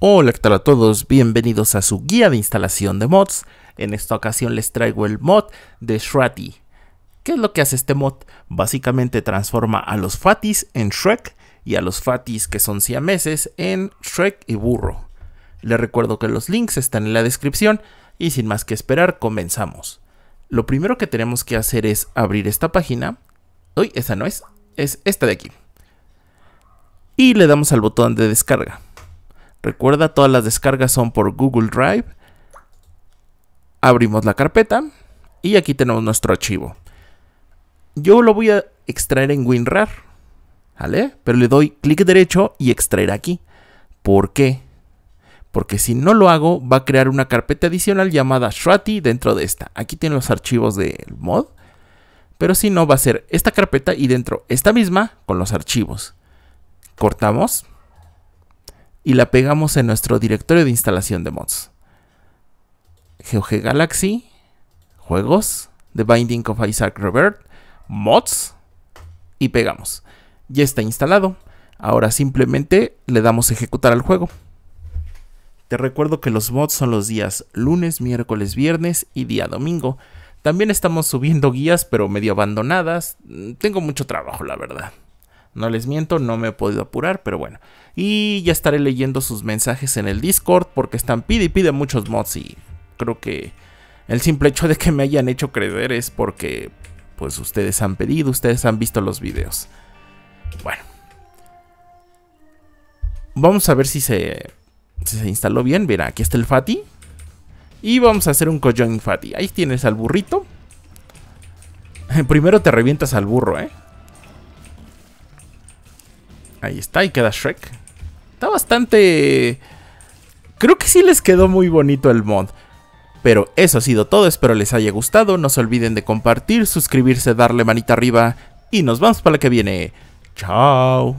Hola, ¿qué tal a todos? Bienvenidos a su guía de instalación de mods. En esta ocasión les traigo el mod de Shrati. ¿Qué es lo que hace este mod? Básicamente transforma a los Fatis en Shrek y a los Fatis que son siameses en Shrek y Burro. Les recuerdo que los links están en la descripción y sin más que esperar comenzamos. Lo primero que tenemos que hacer es abrir esta página. Uy, esa no es, es esta de aquí. Y le damos al botón de descarga Recuerda, todas las descargas son por Google Drive. Abrimos la carpeta y aquí tenemos nuestro archivo. Yo lo voy a extraer en WinRAR, ¿vale? Pero le doy clic derecho y extraer aquí. ¿Por qué? Porque si no lo hago, va a crear una carpeta adicional llamada Shrati dentro de esta. Aquí tiene los archivos del mod. Pero si no, va a ser esta carpeta y dentro esta misma con los archivos. Cortamos y la pegamos en nuestro directorio de instalación de mods. geogalaxy Galaxy, Juegos, The Binding of Isaac Robert, Mods y pegamos. Ya está instalado. Ahora simplemente le damos ejecutar al juego. Te recuerdo que los mods son los días lunes, miércoles, viernes y día domingo. También estamos subiendo guías pero medio abandonadas. Mm, tengo mucho trabajo, la verdad. No les miento, no me he podido apurar, pero bueno. Y ya estaré leyendo sus mensajes en el Discord porque están pide y pide muchos mods y creo que el simple hecho de que me hayan hecho creer es porque pues ustedes han pedido, ustedes han visto los videos. Bueno. Vamos a ver si se, se instaló bien. Mira, aquí está el Fati. Y vamos a hacer un en Fati. Ahí tienes al burrito. Primero te revientas al burro, ¿eh? Ahí está, ahí queda Shrek. Está bastante... Creo que sí les quedó muy bonito el mod. Pero eso ha sido todo, espero les haya gustado, no se olviden de compartir, suscribirse, darle manita arriba y nos vamos para la que viene. Chao.